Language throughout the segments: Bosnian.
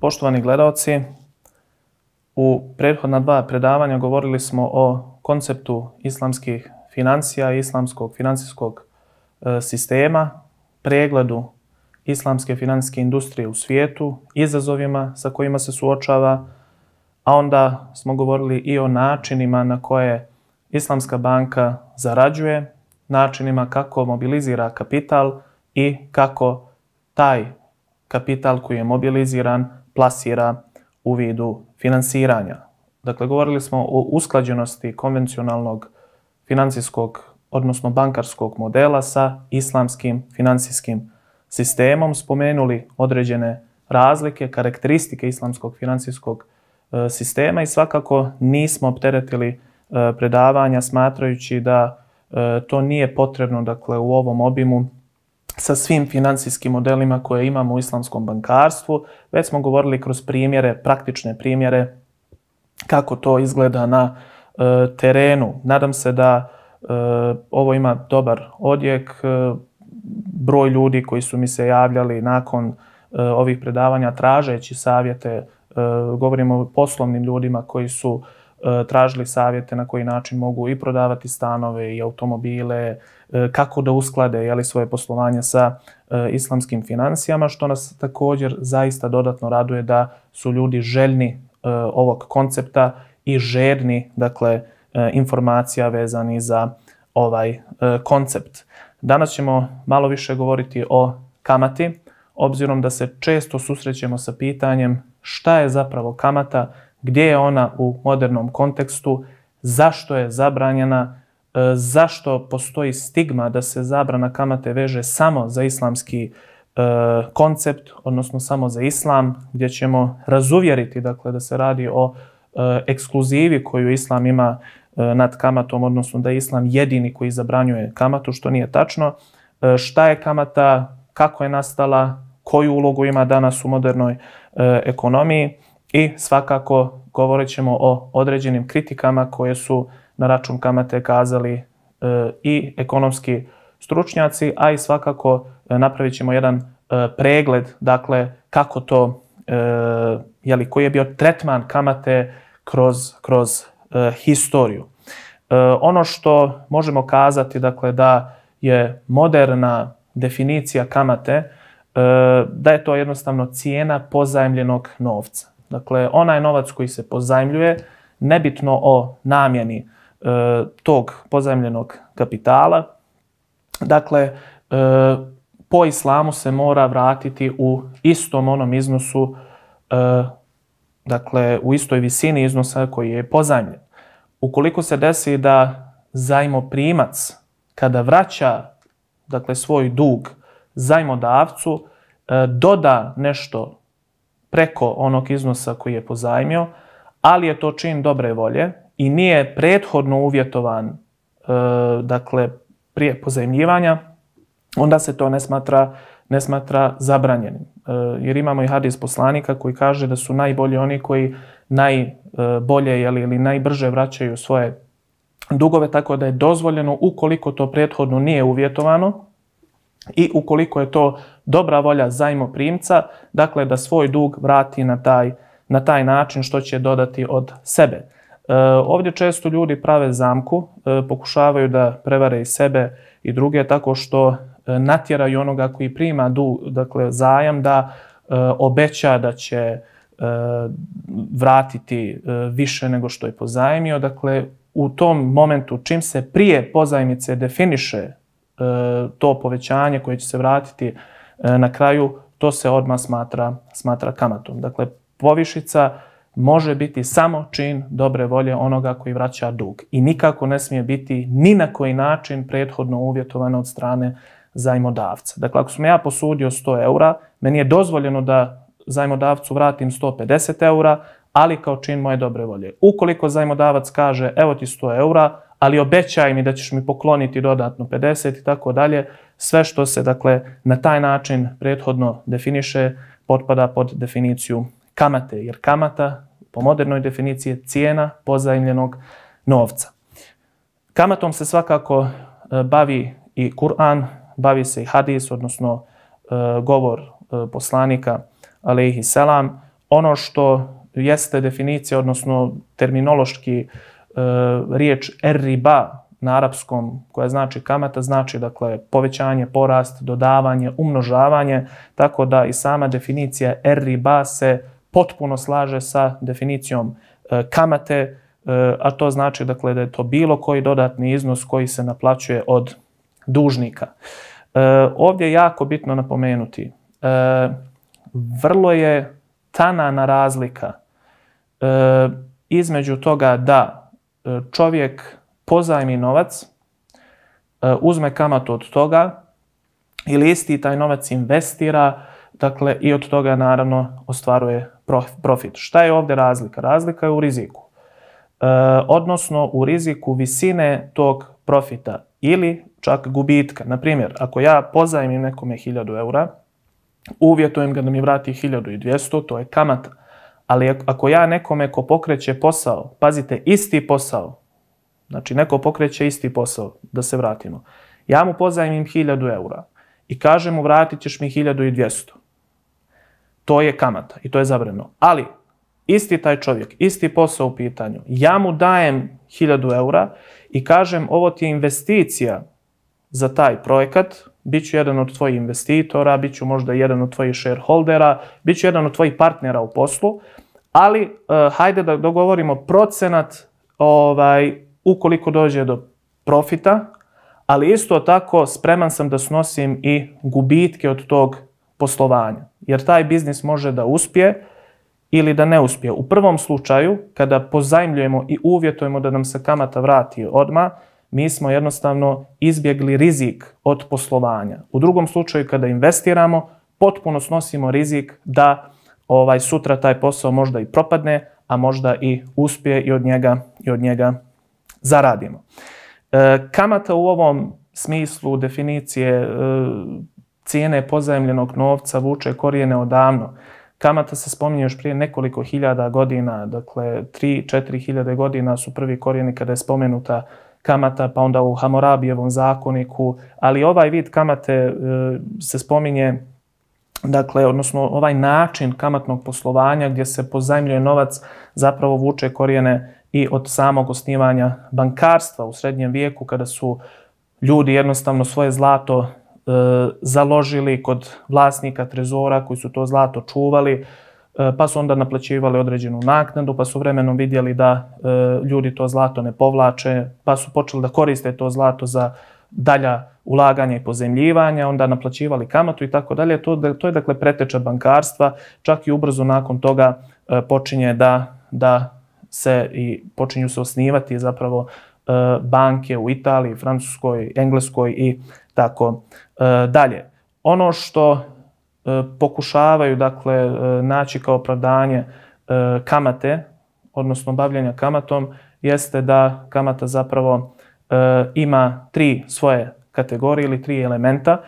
Poštovani gledalci, u prethodna dva predavanja govorili smo o konceptu islamskih financija, islamskog financijskog e, sistema, pregledu islamske financijske industrije u svijetu, izazovima sa kojima se suočava, a onda smo govorili i o načinima na koje Islamska banka zarađuje, načinima kako mobilizira kapital i kako taj kapital koji je mobiliziran – plasira u vidu finansiranja. Dakle, govorili smo o usklađenosti konvencionalnog financijskog, odnosno bankarskog modela sa islamskim financijskim sistemom, spomenuli određene razlike, karakteristike islamskog financijskog e, sistema i svakako nismo opteretili e, predavanja smatrajući da e, to nije potrebno dakle, u ovom obimu sa svim financijskim modelima koje imamo u islamskom bankarstvu. Već smo govorili kroz primjere, praktične primjere, kako to izgleda na e, terenu. Nadam se da e, ovo ima dobar odjek. E, broj ljudi koji su mi se javljali nakon e, ovih predavanja tražeći savjete, e, govorimo o poslovnim ljudima koji su e, tražili savjete na koji način mogu i prodavati stanove i automobile, e, E, kako da usklade jeli, svoje poslovanje sa e, islamskim financijama, što nas također zaista dodatno raduje da su ljudi željni e, ovog koncepta i žedni dakle, informacija vezani za ovaj koncept. Danas ćemo malo više govoriti o kamati, obzirom da se često susrećemo sa pitanjem šta je zapravo kamata, gdje je ona u modernom kontekstu, zašto je zabranjena, E, zašto postoji stigma da se zabrana kamate veže samo za islamski e, koncept, odnosno samo za islam, gdje ćemo razuvjeriti dakle, da se radi o e, ekskluzivi koju islam ima e, nad kamatom, odnosno da je islam jedini koji zabranjuje kamatu, što nije tačno. E, šta je kamata, kako je nastala, koju ulogu ima danas u modernoj e, ekonomiji i svakako govorit ćemo o određenim kritikama koje su e, na račun kamate kazali e, i ekonomski stručnjaci, a i svakako e, napravit ćemo jedan e, pregled, dakle, kako to, jeli, koji je bio tretman kamate kroz, kroz historiju. Ono što možemo kazati, dakle, da je moderna definicija kamate, da je to jednostavno cijena pozajemljenog novca. Dakle, onaj novac koji se pozajemljuje, nebitno o namjeni, e, tog pozajemljenog kapitala. Dakle, e, po islamu se mora vratiti u istom onom iznosu, e, dakle, u istoj visini iznosa koji je pozajemljen. Ukoliko se desi da zajmoprimac, kada vraća dakle, svoj dug zajmodavcu, e, doda nešto preko onog iznosa koji je pozajmio, ali je to čin dobre volje, i nije prethodno uvjetovan e, dakle prije pozajmljivanja onda se to ne smatra ne smatra zabranjenim e, jer imamo i hadis poslanika koji kaže da su najbolji oni koji najbolje e, ili najbrže vraćaju svoje dugove tako da je dozvoljeno ukoliko to prethodno nije uvjetovano i ukoliko je to dobra volja zajmoprimca dakle da svoj dug vrati na taj na taj način što će dodati od sebe. E, ovdje često ljudi prave zamku, e, pokušavaju da prevare i sebe i druge tako što e, natjeraju onoga koji prima du, dakle, zajam da e, obeća da će e, vratiti e, više nego što je pozajmio. Dakle, u tom momentu čim se prije pozajmice definiše e, to povećanje koje će se vratiti e, na kraju, to se odmah smatra, smatra kamatom. Dakle, povišica je može biti samo čin dobre volje onoga koji vraća dug i nikako ne smije biti ni na koji način prethodno uvjetovano od strane zajmodavca. Dakle, ako sam ja posudio 100 eura, meni je dozvoljeno da zajmodavcu vratim 150 eura, ali kao čin moje dobre volje. Ukoliko zajmodavac kaže, evo ti 100 eura, ali obećaj mi da ćeš mi pokloniti dodatno 50 i tako dalje, sve što se dakle na taj način prethodno definiše, potpada pod definiciju kamate, jer kamata po modernoj definiciji je cijena pozajemljenog novca. Kamatom se svakako e, bavi i Kur'an, bavi se i hadis, odnosno e, govor e, poslanika alaihi salam. Ono što jeste definicija, odnosno terminološki riječ erriba na arapskom, koja znači kamata, znači dakle povećanje, porast, dodavanje, umnožavanje, tako da i sama definicija erriba se potpuno slaže sa definicijom e, kamate, e, a to znači dakle, da je to bilo koji dodatni iznos koji se naplaćuje od dužnika. E, ovdje je jako bitno napomenuti, e, vrlo je tanana razlika e, između toga da e, čovjek pozajmi novac, e, uzme kamatu od toga ili isti taj novac investira, dakle i od toga naravno ostvaruje profit. Šta je ovdje razlika? Razlika je u riziku. E, odnosno u riziku visine tog profita ili čak gubitka. Naprimjer, ako ja pozajmim nekome 1000 eura, uvjetujem ga da mi vrati 1200, to je kamata. Ali ako ja nekome ko pokreće posao, pazite, isti posao, znači neko pokreće isti posao, da se vratimo, ja mu pozajmim 1000 eura i kažem mu vratit ćeš mi 1200 to je kamata i to je zabrano. Ali isti taj čovjek, isti posao u pitanju, ja mu dajem 1000 eura i kažem ovo ti je investicija za taj projekat, bit ću jedan od tvojih investitora, bit ću možda jedan od tvojih shareholdera, bit ću jedan od tvojih partnera u poslu, ali uh, hajde da dogovorimo procenat ovaj, ukoliko dođe do profita, ali isto tako spreman sam da snosim i gubitke od tog poslovanja. Jer taj biznis može da uspije ili da ne uspije. U prvom slučaju, kada pozajmljujemo i uvjetujemo da nam se kamata vrati odma, mi smo jednostavno izbjegli rizik od poslovanja. U drugom slučaju, kada investiramo, potpuno snosimo rizik da ovaj sutra taj posao možda i propadne, a možda i uspije i od njega, i od njega zaradimo. E, kamata u ovom smislu definicije e, Cijene pozajemljenog novca vuče korijene odavno. Kamata se spominje još prije nekoliko hiljada godina, dakle 3-4 hiljade godina su prvi korijeni kada je spomenuta kamata, pa onda u Hamorabijevom zakoniku, ali ovaj vid kamate e, se spominje, dakle, odnosno ovaj način kamatnog poslovanja gdje se pozajemljuje novac zapravo vuče korijene i od samog osnivanja bankarstva u srednjem vijeku kada su ljudi jednostavno svoje zlato E, založili kod vlasnika trezora koji su to zlato čuvali, e, pa su onda naplaćivali određenu naknadu, pa su vremenom vidjeli da e, ljudi to zlato ne povlače, pa su počeli da koriste to zlato za dalja ulaganja i pozemljivanja, onda naplaćivali kamatu i tako dalje. To, to je dakle preteča bankarstva, čak i ubrzo nakon toga počinje da, da se i počinju se osnivati zapravo uh, E, banke u Italiji, Francuskoj, Engleskoj i tako e, dalje. Ono što e, pokušavaju dakle naći kao opravdanje kamate, odnosno bavljanja kamatom, jeste da kamata zapravo ima tri svoje kategorije ili tri elementa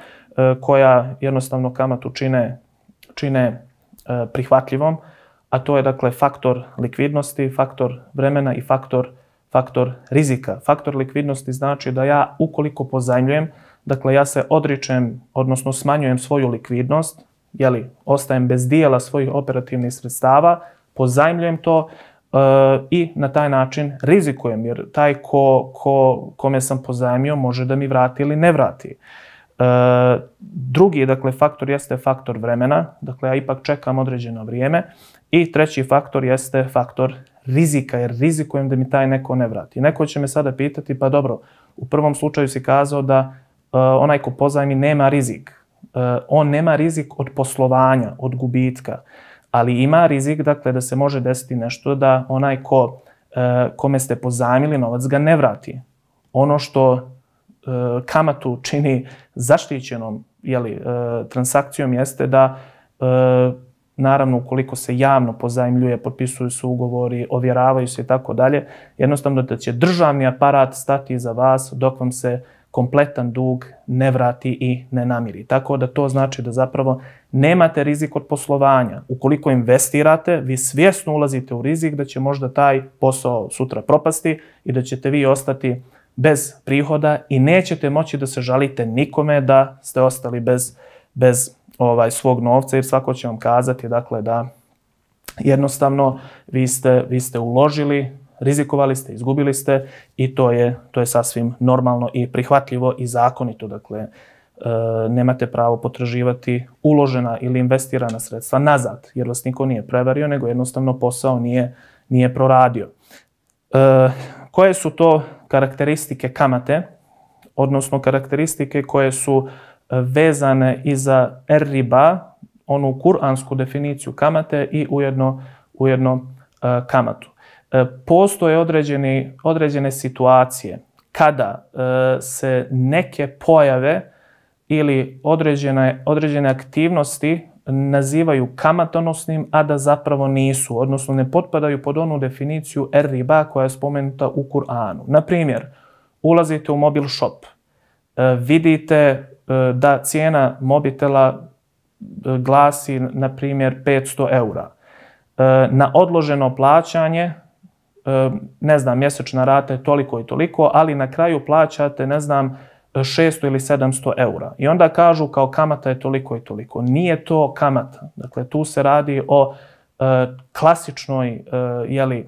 koja jednostavno kamatu čine, čine prihvatljivom, a to je dakle faktor likvidnosti, faktor vremena i faktor uh, faktor rizika. Faktor likvidnosti znači da ja ukoliko pozajmljujem, dakle ja se odričem, odnosno smanjujem svoju likvidnost, jeli, ostajem bez dijela svojih operativnih sredstava, pozajmljujem to e, i na taj način rizikujem, jer taj ko, ko, kome sam pozajmio može da mi vrati ili ne vrati. E, drugi dakle, faktor jeste faktor vremena, dakle ja ipak čekam određeno vrijeme, I treći faktor jeste faktor rizika, jer rizikujem da mi taj neko ne vrati. Neko će me sada pitati, pa dobro, u prvom slučaju si kazao da uh, onaj ko pozajmi nema rizik. Uh, on nema rizik od poslovanja, od gubitka, ali ima rizik dakle, da se može desiti nešto da onaj ko, uh, kome ste pozajmili novac ga ne vrati. Ono što uh, kamatu čini zaštićenom jeli, uh, transakcijom jeste da uh, naravno ukoliko se javno pozajmljuje, potpisuju se ugovori, ovjeravaju se i tako dalje, jednostavno da će državni aparat stati za vas dok vam se kompletan dug ne vrati i ne namiri. Tako da to znači da zapravo nemate rizik od poslovanja. Ukoliko investirate, vi svjesno ulazite u rizik da će možda taj posao sutra propasti i da ćete vi ostati bez prihoda i nećete moći da se žalite nikome da ste ostali bez, bez prihoda ovaj svog novca jer svako će vam kazati dakle da jednostavno vi ste vi ste uložili rizikovali ste, izgubili ste i to je, to je sasvim normalno i prihvatljivo i zakonito. Dakle, e, nemate pravo potraživati uložena ili investirana sredstva nazad, jer vas niko nije prevario, nego jednostavno posao nije, nije proradio. E, koje su to karakteristike kamate, odnosno karakteristike koje su e, vezane i za riba, onu kuransku definiciju kamate i ujedno, ujedno e, kamatu. E, postoje određeni, određene situacije kada e, se neke pojave ili određene, određene aktivnosti nazivaju kamatonosnim, a da zapravo nisu, odnosno ne potpadaju pod onu definiciju riba koja je spomenuta u Kur'anu. Naprimjer, ulazite u mobil shop, e, vidite E, da cijena mobitela e, glasi, na primjer, 500 eura. E, na odloženo plaćanje, ne znam, mjesečna rata je toliko i toliko, ali na kraju plaćate, ne znam, 600 ili 700 eura. I onda kažu kao kamata je toliko i toliko. Nije to kamata. Dakle, tu se radi o e, klasičnoj e, jeli, e,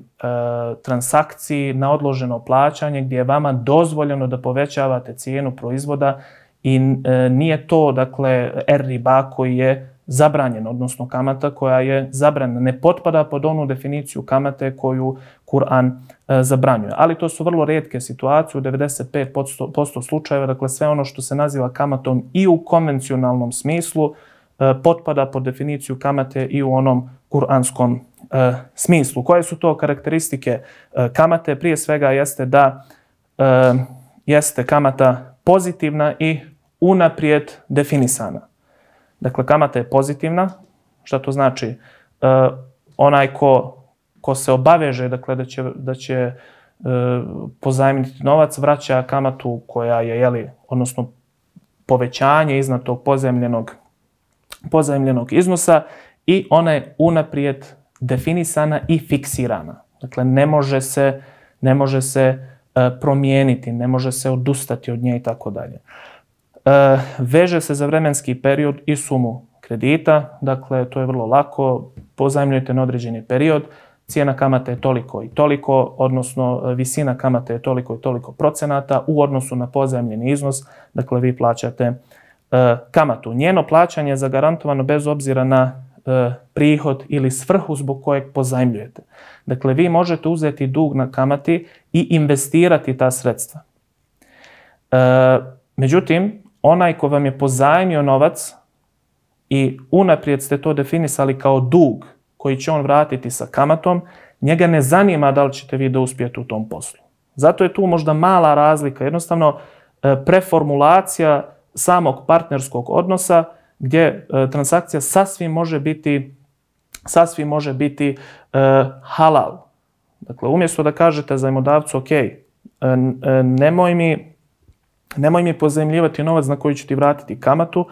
transakciji na odloženo plaćanje gdje je vama dozvoljeno da povećavate cijenu proizvoda I e, nije to, dakle, R-riba er koji je zabranjen, odnosno kamata koja je zabranjena, ne potpada pod onu definiciju kamate koju Kur'an e, zabranjuje. Ali to su vrlo redke situacije, u 95% posto slučajeva, dakle sve ono što se naziva kamatom i u konvencionalnom smislu e, potpada pod definiciju kamate i u onom kuranskom e, smislu. Koje su to karakteristike e, kamate? Prije svega jeste da e, jeste kamata pozitivna i unaprijed definisana. Dakle, kamata je pozitivna, što to znači? E, onaj ko, ko se obaveže dakle, da će, da će e, pozajmiti novac, vraća kamatu koja je, jeli, odnosno povećanje iznad tog pozajemljenog, pozajemljenog iznosa i ona je unaprijed definisana i fiksirana. Dakle, ne može se, ne može se e, promijeniti, ne može se odustati od nje i tako dalje. E, veže se za vremenski period i sumu kredita, dakle to je vrlo lako, pozajemljujete na određeni period, cijena kamate je toliko i toliko, odnosno e, visina kamate je toliko i toliko procenata u odnosu na pozajemljeni iznos, dakle vi plaćate e, kamatu. Njeno plaćanje je zagarantovano bez obzira na e, prihod ili svrhu zbog kojeg pozajemljujete. Dakle, vi možete uzeti dug na kamati i investirati ta sredstva. E, međutim, onaj ko vam je pozajmio novac i unaprijed ste to definisali kao dug koji će on vratiti sa kamatom, njega ne zanima da li ćete vi da uspijete u tom poslu. Zato je tu možda mala razlika, jednostavno e, preformulacija samog partnerskog odnosa gdje e, transakcija sasvim može biti sasvim može biti e, halal. Dakle, umjesto da kažete zajmodavcu, ok, e, e nemoj mi nemoj mi pozajemljivati novac na koji ću ti vratiti kamatu,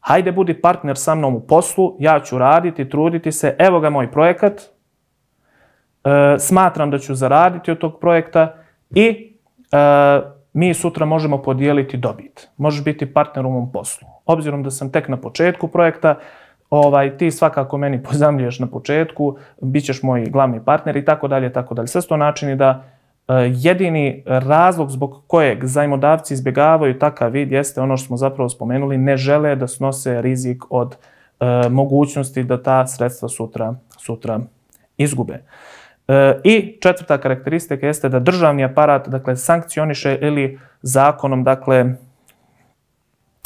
hajde budi partner sa mnom u poslu, ja ću raditi, truditi se, evo ga moj projekat, e, smatram da ću zaraditi od tog projekta i e, mi sutra možemo podijeliti dobit. Možeš biti partner u mom poslu. Obzirom da sam tek na početku projekta, ovaj, ti svakako meni pozamljuješ na početku, bit ćeš moj glavni partner i tako dalje, tako dalje. Sve sto načini da E, jedini razlog zbog kojeg zajmodavci izbjegavaju takav vid jeste ono što smo zapravo spomenuli, ne žele da snose rizik od e, mogućnosti da ta sredstva sutra, sutra izgube. E, I četvrta karakteristika jeste da državni aparat dakle, sankcioniše ili zakonom dakle,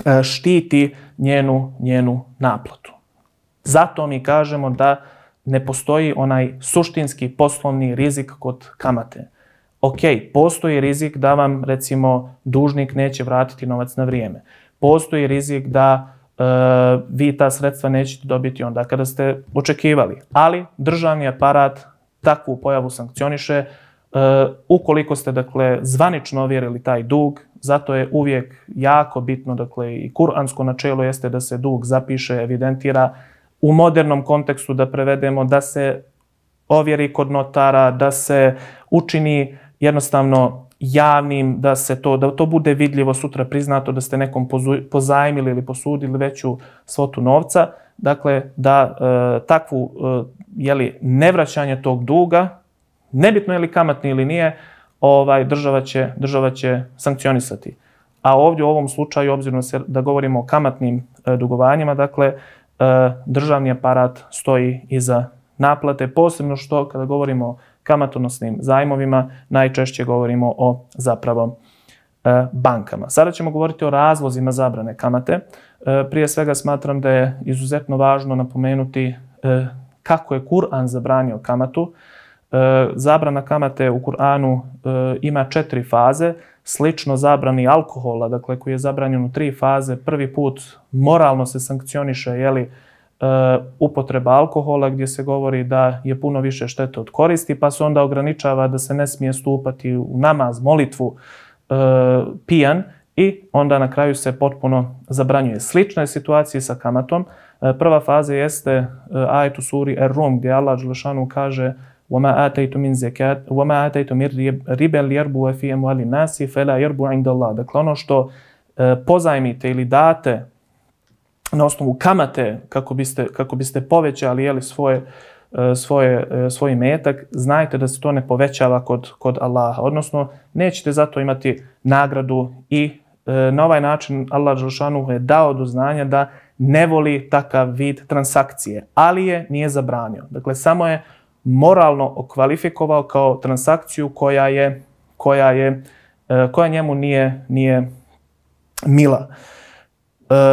e, štiti njenu, njenu naplatu. Zato mi kažemo da ne postoji onaj suštinski poslovni rizik kod kamate. E, ok, postoji rizik da vam, recimo, dužnik neće vratiti novac na vrijeme. Postoji rizik da e, vi ta sredstva nećete dobiti onda kada ste očekivali. Ali državni aparat takvu pojavu sankcioniše e, ukoliko ste, dakle, zvanično ovjerili taj dug, zato je uvijek jako bitno, dakle, i kuransko načelo jeste da se dug zapiše, evidentira, u modernom kontekstu da prevedemo da se ovjeri kod notara, da se učini uh, jednostavno javnim, da se to, da to bude vidljivo sutra priznato, da ste nekom pozajmili ili posudili veću svotu novca, dakle, da e, takvu, e, jeli, nevraćanje tog duga, nebitno je li kamatni ili nije, ovaj, država, će, država će sankcionisati. A ovdje u ovom slučaju, obzirom se da govorimo o kamatnim e, dugovanjima, dakle, e, državni aparat stoji iza naplate, posebno što kada govorimo o kamatonosnim zajmovima, najčešće govorimo o zapravo e, bankama. Sada ćemo govoriti o razlozima zabrane kamate. E, prije svega smatram da je izuzetno važno napomenuti e, kako je Kur'an zabranio kamatu. E, zabrana kamate u Kur'anu e, ima četiri faze. Slično zabrani alkohola, dakle koji je zabranjen u tri faze, prvi put moralno se sankcioniše, jeli, li, Uh, upotreba alkohola gdje se govori da je puno više štete od koristi pa se onda ograničava da se ne smije stupati u namaz, molitvu e, pijan i onda na kraju se potpuno zabranjuje. Slična je situacija sa kamatom. E, prva faza jeste e, ajetu suri Er-Rum gdje Allah Đelšanu kaže وَمَا آتَيْتُ مِنْ زَكَاتِ وَمَا آتَيْتُ مِنْ رِبَ الْيَرْبُ وَفِيَمُ عَلِ نَاسِ فَلَا يَرْبُ عِنْدَ اللَّهِ Dakle, ono što e, pozajmite ili date na osnovu kamate kako biste, kako biste povećali jeli, svoje, e, svoje, e, svoj metak, znajte da se to ne povećava kod, kod Allaha. Odnosno, nećete zato imati nagradu i e, na ovaj način Allah Žalšanu je dao do znanja da ne voli takav vid transakcije, ali je nije zabranio. Dakle, samo je moralno okvalifikovao kao transakciju koja je, koja je koja njemu nije, nije mila. E,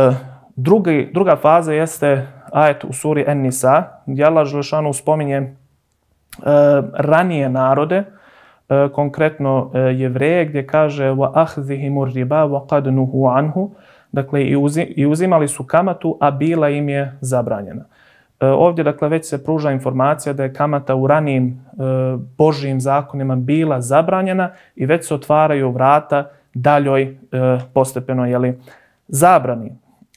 uh, Drugi, druga faza jeste ajet u suri En-Nisa, gdje Allah Želešanu spominje e, ranije narode, e, konkretno e, jevreje, gdje kaže وَأَخْذِهِمُ الرِّبَا وَقَدْ نُهُ عَنْهُ Dakle, i, uzi, i uzimali su kamatu, a bila im je zabranjena. E, ovdje, dakle, već se pruža informacija da je kamata u ranijim e, Božijim zakonima bila zabranjena i već se otvaraju vrata daljoj e, postepeno, jeli, zabrani.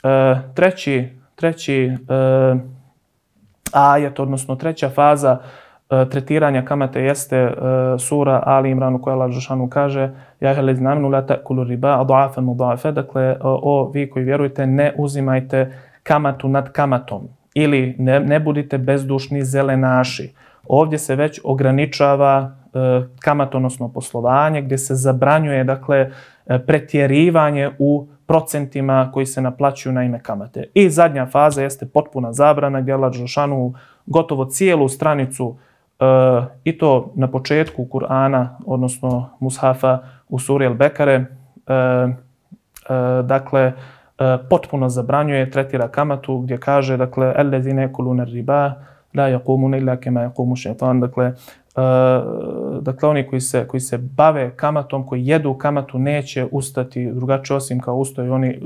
E, treći, treći uh, ajet, odnosno treća faza uh, tretiranja kamate jeste uh, sura Ali Imran u kojoj Allah Žešanu kaže Ja hele znamenu la ta'kulu riba, a do'afe mu do'afe. Dakle, uh, o vi koji vjerujete, ne uzimajte kamatu nad kamatom. Ili ne, ne budite bezdušni zelenaši. Ovdje se već ograničava uh, kamat, odnosno poslovanje, gdje se zabranjuje, dakle, pretjerivanje u procentima koji se naplaćuju na ime kamate. I zadnja faza jeste potpuna zabrana gdje Allah Đelšanu gotovo cijelu stranicu e, i to na početku Kur'ana, odnosno Mushafa u suri Al-Bekare, e, e, dakle, e, potpuno zabranjuje, tretira kamatu gdje kaže, dakle, Ellezine kulune riba, la yaqumuna illa kama yaqumu shaytan dakle uh, Eh, dakle oni koji se, koji se bave kamatom, koji jedu kamatu, neće ustati drugačije osim kao, ustaju oni,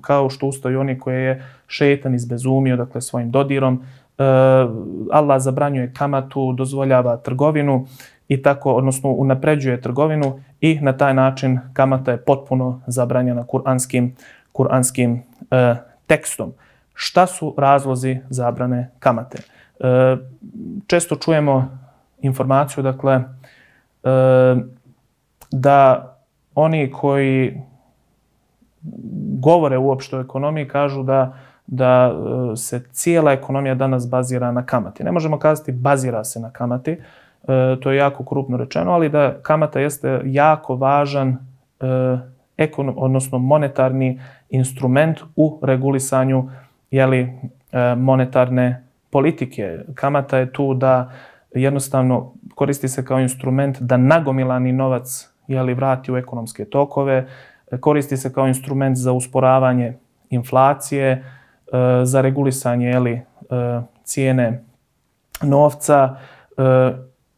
kao što ustaju oni koje je šetan izbezumio, dakle svojim dodirom. Eh, Allah zabranjuje kamatu, dozvoljava trgovinu i tako, odnosno unapređuje trgovinu i na taj način kamata je potpuno zabranjena kuranskim, kuranskim e, tekstom. Šta su razlozi zabrane kamate? E, često čujemo informaciju, dakle, e, da oni koji govore uopšte o ekonomiji kažu da da e, se cijela ekonomija danas bazira na kamati. Ne možemo kazati bazira se na kamati, e, to je jako krupno rečeno, ali da kamata jeste jako važan e, ekonom, odnosno monetarni instrument u regulisanju jeli, e, monetarne politike. Kamata je tu da jednostavno koristi se kao instrument da nagomilani novac jeli, vrati u ekonomske tokove, koristi se kao instrument za usporavanje inflacije, e, za regulisanje jeli, e, cijene novca, e,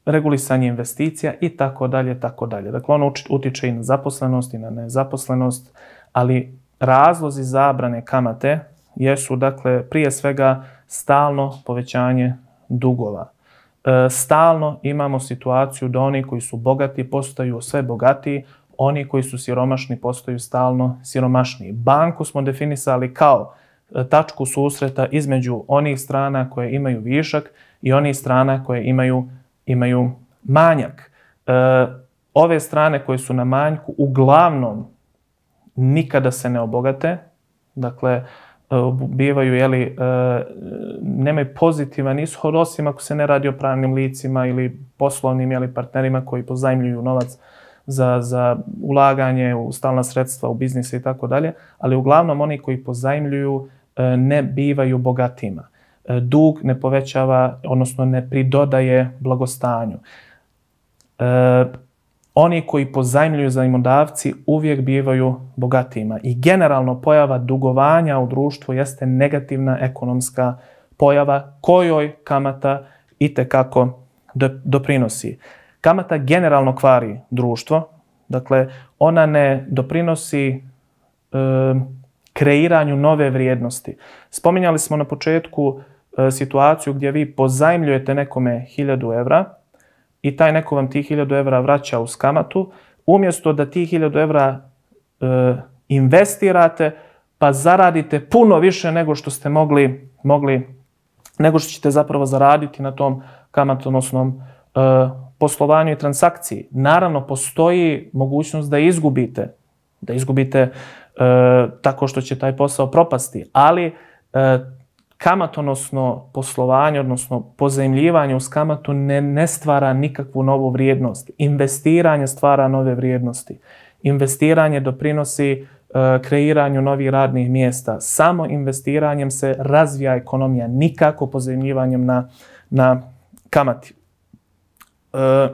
regulisanje investicija i tako dalje, tako dalje. Dakle, ono utiče i na zaposlenost i na nezaposlenost, ali razlozi zabrane kamate jesu, dakle, prije svega stalno povećanje dugova. E, stalno imamo situaciju da oni koji su bogati postaju sve bogatiji, oni koji su siromašni postaju stalno siromašniji. Banku smo definisali kao e, tačku susreta između onih strana koje imaju višak i onih strana koje imaju, imaju manjak. E, ove strane koje su na manjku uglavnom nikada se ne obogate. Dakle, uh, E, bivaju, jeli, e, nemaju pozitivan ishod, osim ako se ne radi o pravnim licima ili poslovnim jeli, partnerima koji pozajmljuju novac za, za ulaganje u stalna sredstva, u biznise i tako dalje, ali uglavnom oni koji pozajmljuju e, ne bivaju bogatima. Dug ne povećava, odnosno ne pridodaje blagostanju oni koji pozajmljuju zajmodavci uvijek bivaju bogatijima. I generalno pojava dugovanja u društvu jeste negativna ekonomska pojava kojoj kamata i kako doprinosi. Kamata generalno kvari društvo, dakle ona ne doprinosi e, kreiranju nove vrijednosti. Spominjali smo na početku e, situaciju gdje vi pozajmljujete nekome 1000 evra, i taj neko vam tih 1000 evra vraća uz kamatu, umjesto da tih 1000 evra e, investirate, pa zaradite puno više nego što ste mogli, mogli nego što ćete zapravo zaraditi na tom kamatonosnom e, poslovanju i transakciji. Naravno, postoji mogućnost da izgubite, da izgubite e, tako što će taj posao propasti, ali e, kamat, odnosno poslovanje, odnosno pozajemljivanje uz kamatu ne, ne stvara nikakvu novu vrijednost. Investiranje stvara nove vrijednosti. Investiranje doprinosi e, kreiranju novih radnih mjesta. Samo investiranjem se razvija ekonomija, nikako pozajemljivanjem na, na kamati. E,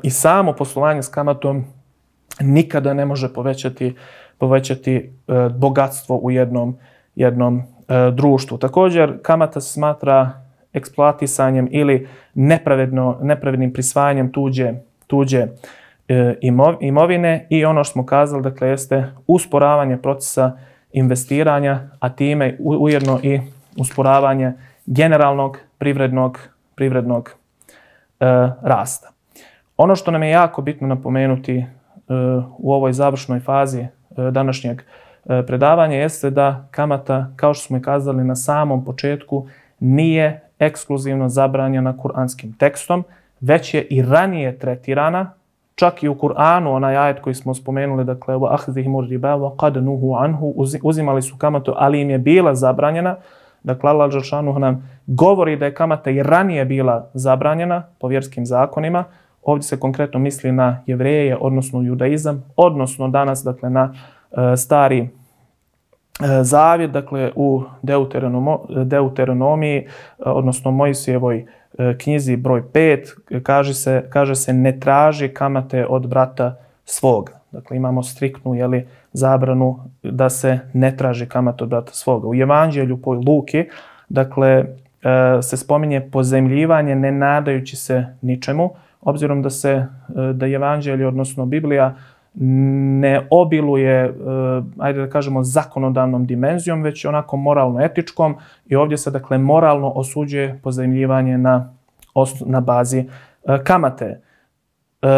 I samo poslovanje s kamatom nikada ne može povećati, povećati e, bogatstvo u jednom, jednom E, društvu. Također, kamata se smatra eksploatisanjem ili nepravedno, nepravednim prisvajanjem tuđe, tuđe e, imovine i ono što smo kazali, dakle, jeste usporavanje procesa investiranja, a time ujedno i usporavanje generalnog privrednog, privrednog e, rasta. Ono što nam je jako bitno napomenuti e, u ovoj završnoj fazi e, današnjeg e, E, predavanja jeste da kamata, kao što smo i kazali na samom početku, nije ekskluzivno zabranjena kuranskim tekstom, već je i ranije tretirana, čak i u Kur'anu, onaj ajet koji smo spomenuli, dakle, wa ahzih mur riba, wa qad nuhu anhu, uzimali su kamatu, ali im je bila zabranjena, dakle, Allah Žešanu nam govori da je kamata i ranije bila zabranjena po vjerskim zakonima, Ovdje se konkretno misli na jevreje, odnosno judaizam, odnosno danas, dakle, na uh, E, stari e, zavjet, dakle u Deuteronomiji, e, odnosno Mojsijevoj knjizi broj 5, kaže se, kaže se ne traži kamate od brata svoga. Dakle, imamo striknu jeli, zabranu da se ne traži kamate od brata svoga. U Evanđelju po Luki, dakle, se spominje pozemljivanje ne nadajući se ničemu, obzirom da se da je evanđelje, odnosno Biblija, ne obiluje, e, ajde da kažemo, zakonodavnom dimenzijom, već onako moralno-etičkom i ovdje se, dakle, moralno osuđuje pozajemljivanje na, na bazi e, kamate. E,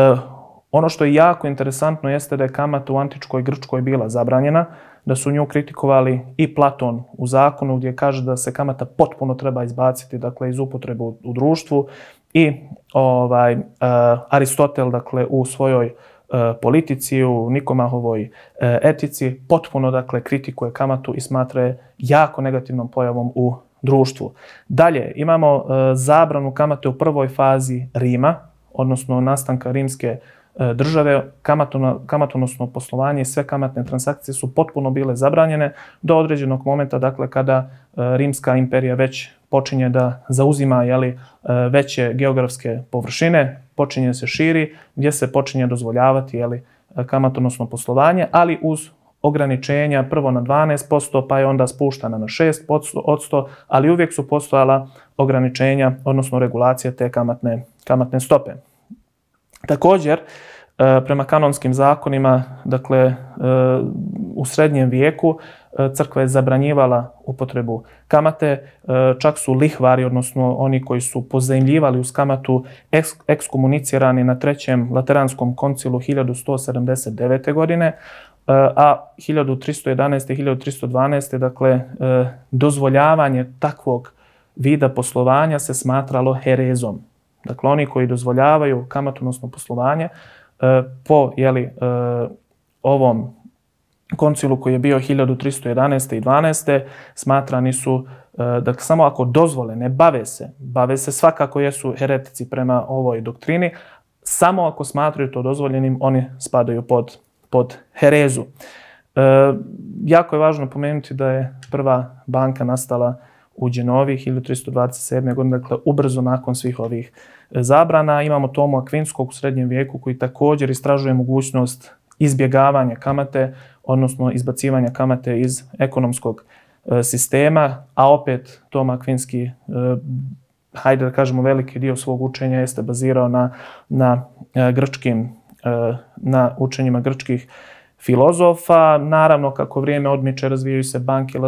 ono što je jako interesantno jeste da je kamata u antičkoj Grčkoj bila zabranjena, da su nju kritikovali i Platon u zakonu gdje kaže da se kamata potpuno treba izbaciti dakle iz upotrebe u, u društvu i ovaj uh, Aristotel dakle u svojoj uh, E, politici, u Nikomahovoj e, etici, potpuno dakle kritikuje kamatu i smatra je jako negativnom pojavom u društvu. Dalje, imamo e, zabranu kamate u prvoj fazi Rima, odnosno nastanka rimske države, kamatonosno poslovanje i sve kamatne transakcije su potpuno bile zabranjene do određenog momenta, dakle, kada rimska imperija već počinje da zauzima jeli, veće geografske površine, počinje se širi, gdje se počinje dozvoljavati jeli, kamat, odnosno poslovanje, ali uz ograničenja prvo na 12%, pa je onda spuštana na 6%, ali uvijek su postojala ograničenja, odnosno regulacija te kamatne, kamatne stope. Također, eh, prema kanonskim zakonima, dakle, eh, u srednjem vijeku, E, crkva je zabranjivala upotrebu kamate, e, čak su lihvari, odnosno oni koji su pozajemljivali uz kamatu, ekskomunicirani na trećem lateranskom koncilu 1179. godine, e, a 1311. 1312. dakle, dozvoljavanje takvog vida poslovanja se smatralo herezom. Dakle, oni koji dozvoljavaju kamatonosno poslovanje po jeli, ovom koncilu koji je bio 1311. i 12. smatrani su dakle samo ako dozvole ne bave se bave se svakako jesu heretici prema ovoj doktrini samo ako smatraju to dozvoljenim oni spadaju pod pod herezu. E, jako je važno pomenuti da je prva banka nastala u Genovi 1327. godine, dakle ubrzo nakon svih ovih e, zabrana. Imamo Tomu Akvinskog u srednjem vijeku koji također istražuje mogućnost izbjegavanja kamate odnosno izbacivanja kamate iz ekonomskog e, sistema, a opet Toma Kvinski, e, hajde da kažemo, veliki dio svog učenja jeste bazirao na, na e, grčkim, na učenjima grčkih filozofa. Naravno, kako vrijeme odmiče, razvijaju se banke,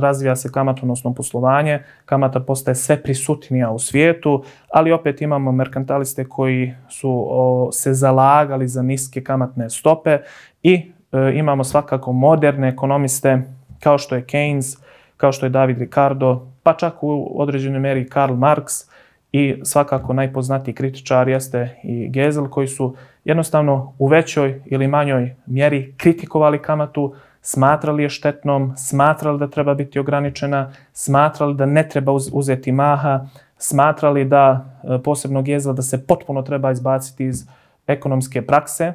razvija se kamat, odnosno poslovanje, kamata postaje sve prisutnija u svijetu, ali opet imamo merkantaliste koji su o, se zalagali za niske kamatne stope i E, imamo svakako moderne ekonomiste kao što je Keynes, kao što je David Ricardo, pa čak u određenoj meri Karl Marx i svakako najpoznatiji kritičar jeste i Gezel koji su jednostavno u većoj ili manjoj mjeri kritikovali kamatu, smatrali je štetnom, smatrali da treba biti ograničena, smatrali da ne treba uzeti maha, smatrali da e, posebno Gezel da se potpuno treba izbaciti iz ekonomske prakse. E,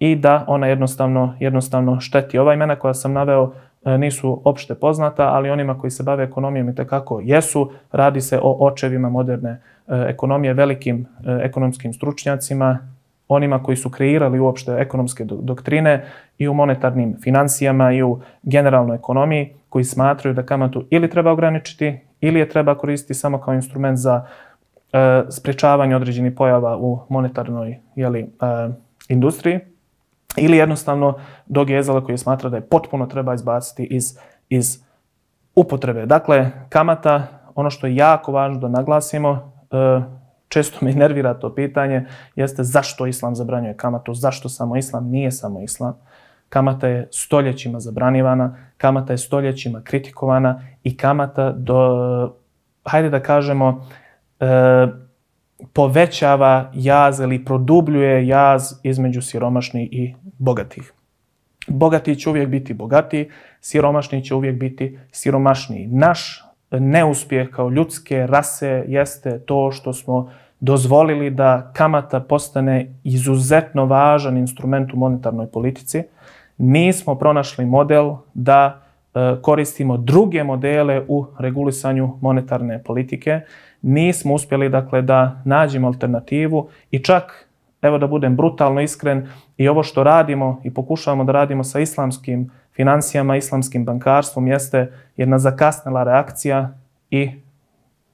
i da ona jednostavno, jednostavno šteti. Ova imena koja sam naveo e, nisu opšte poznata, ali onima koji se bave ekonomijom i tekako jesu, radi se o očevima moderne e, ekonomije, velikim e, ekonomskim stručnjacima, onima koji su kreirali uopšte ekonomske doktrine i u monetarnim financijama i u generalnoj ekonomiji koji smatraju da kamatu ili treba ograničiti ili je treba koristiti samo kao instrument za e, sprečavanje određenih pojava u monetarnoj jeli, e, industriji, ili jednostavno dog jezala koji je smatra da je potpuno treba izbaciti iz, iz upotrebe. Dakle, kamata, ono što je jako važno da naglasimo, e, često me nervira to pitanje, jeste zašto islam zabranjuje kamatu, zašto samo islam, nije samo islam. Kamata je stoljećima zabranivana, kamata je stoljećima kritikovana i kamata, do, hajde da kažemo, e, povećava jaz ili produbljuje jaz između siromašnih i bogatih. Bogati će uvijek biti bogati, siromašni će uvijek biti siromašni. Naš neuspjeh kao ljudske rase jeste to što smo dozvolili da kamata postane izuzetno važan instrument u monetarnoj politici. Nismo pronašli model da e, koristimo druge modele u regulisanju monetarne politike. Nismo uspjeli dakle, da nađemo alternativu i čak evo da budem brutalno iskren, i ovo što radimo i pokušavamo da radimo sa islamskim financijama, islamskim bankarstvom, jeste jedna zakasnela reakcija i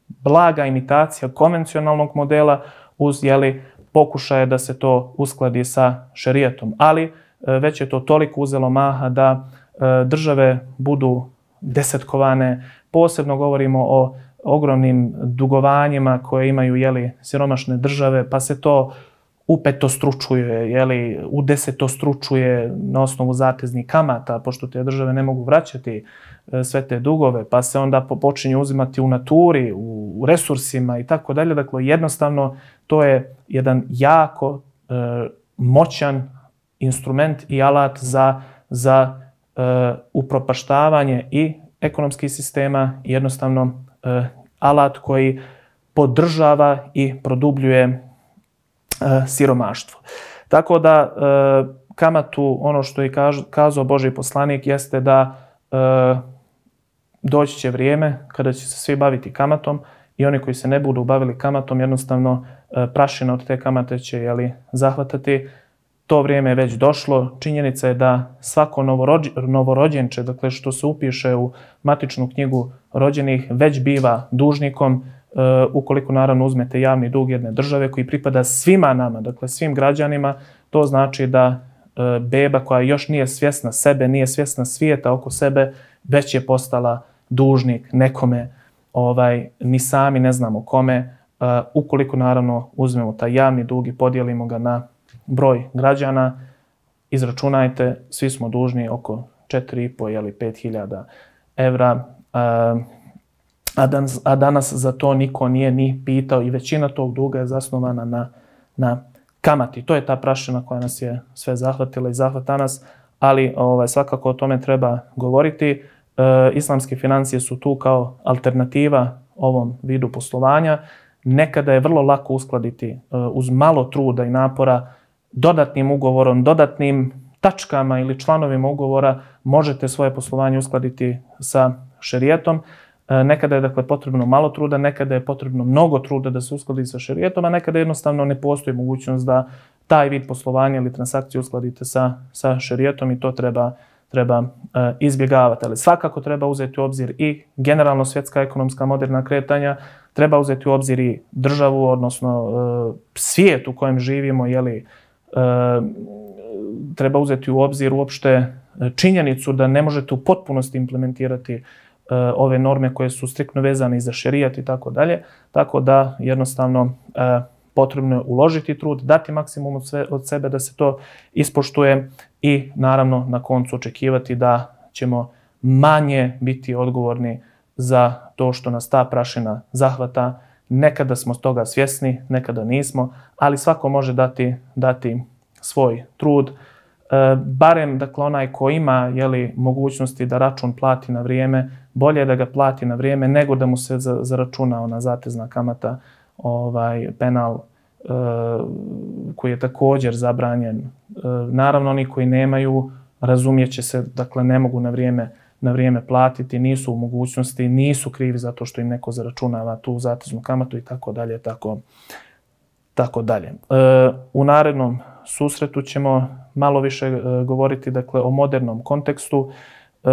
blaga imitacija konvencionalnog modela uz jeli, pokušaje da se to uskladi sa šerijetom. Ali e, već je to toliko uzelo maha da e, države budu desetkovane. Posebno govorimo o ogromnim dugovanjima koje imaju jeli, siromašne države, pa se to uh, upetostručuje, je li, u desetostručuje na osnovu zateznih kamata, pošto te države ne mogu vraćati e, sve te dugove, pa se onda počinje uzimati u naturi, u resursima i tako dalje. Dakle, jednostavno, to je jedan jako e, moćan instrument i alat za, za e, upropaštavanje i ekonomskih sistema i jednostavno e, alat koji podržava i produbljuje E, siromaštvo. Tako da e, kamatu, ono što je kazao Boži poslanik, jeste da e, doći će vrijeme kada će se svi baviti kamatom i oni koji se ne budu bavili kamatom, jednostavno e, prašina od te kamate će jeli, zahvatati. To vrijeme je već došlo. Činjenica je da svako novorođe, novorođenče, dakle što se upiše u matičnu knjigu rođenih, već biva dužnikom, uh, ukoliko naravno uzmete javni dug jedne države koji pripada svima nama, dakle svim građanima, to znači da uh, beba koja još nije svjesna sebe, nije svjesna svijeta oko sebe, već je postala dužnik nekome, ovaj ni sami ne znamo kome, uh, ukoliko naravno uzmemo taj javni dug i podijelimo ga na broj građana, izračunajte, svi smo dužni oko 4,5 ili 5 hiljada evra. Uh, a, dan, a danas za to niko nije ni pitao i većina tog duga je zasnovana na, na kamati. To je ta prašina koja nas je sve zahvatila i zahvata nas, ali ovaj, svakako o tome treba govoriti. E, islamske financije su tu kao alternativa ovom vidu poslovanja. Nekada je vrlo lako uskladiti e, uz malo truda i napora dodatnim ugovorom, dodatnim tačkama ili članovima ugovora možete svoje poslovanje uskladiti sa šerijetom. E, E, nekada je dakle, potrebno malo truda, nekada je potrebno mnogo truda da se uskladi sa šarijetom, a nekada jednostavno ne postoji mogućnost da taj vid poslovanja ili transakcije uskladite sa, sa šarijetom i to treba treba e, izbjegavati. Ali svakako treba uzeti u obzir i generalno svjetska ekonomska moderna kretanja, treba uzeti u obzir i državu, odnosno e, svijet u kojem živimo, jeli, e, treba uzeti u obzir uopšte činjenicu da ne možete u potpunosti implementirati Eh, ove norme koje su striktno vezane i za šerijat i tako dalje, tako da jednostavno e, potrebno je uložiti trud, dati maksimum od, sve, od sebe da se to ispoštuje i naravno na koncu očekivati da ćemo manje biti odgovorni za to što nas ta prašina zahvata. Nekada smo s toga svjesni, nekada nismo, ali svako može dati, dati svoj trud, uh, E, barem dakle, onaj ko ima jeli, mogućnosti da račun plati na vrijeme, bolje da ga plati na vrijeme nego da mu se za, zaračuna ona zatezna kamata, ovaj penal e, koji je također zabranjen. E, naravno, oni koji nemaju, razumijeće se, dakle, ne mogu na vrijeme na vrijeme platiti, nisu u mogućnosti, nisu krivi zato što im neko zaračunava tu zateznu kamatu i tako dalje, tako, tako dalje. E, u narednom susretu ćemo malo više e, govoriti dakle o modernom kontekstu e,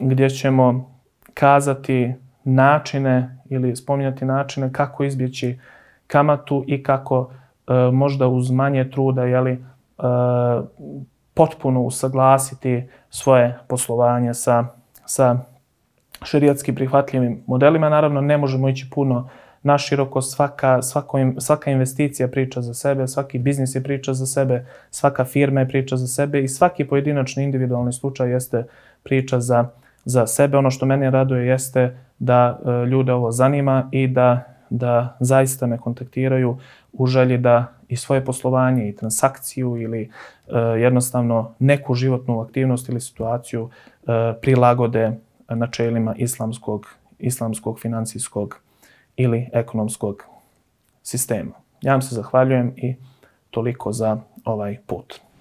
gdje ćemo kazati načine ili spominjati načine kako izbjeći kamatu i kako e, možda uz manje truda jeli, potpuno usaglasiti svoje poslovanje sa, sa šerijatski prihvatljivim modelima. Naravno, ne možemo ići puno uh, naširoko, svaka, svako, svaka investicija priča za sebe, svaki biznis je priča za sebe, svaka firma je priča za sebe i svaki pojedinačni individualni slučaj jeste priča za, za sebe. Ono što mene raduje jeste da e, ljude ovo zanima i da, da zaista me kontaktiraju u želji da i svoje poslovanje i transakciju ili e, jednostavno neku životnu aktivnost ili situaciju e, prilagode načelima islamskog islamskog financijskog ili ekonomskog sistema. Ja vam se zahvaljujem i toliko za ovaj put.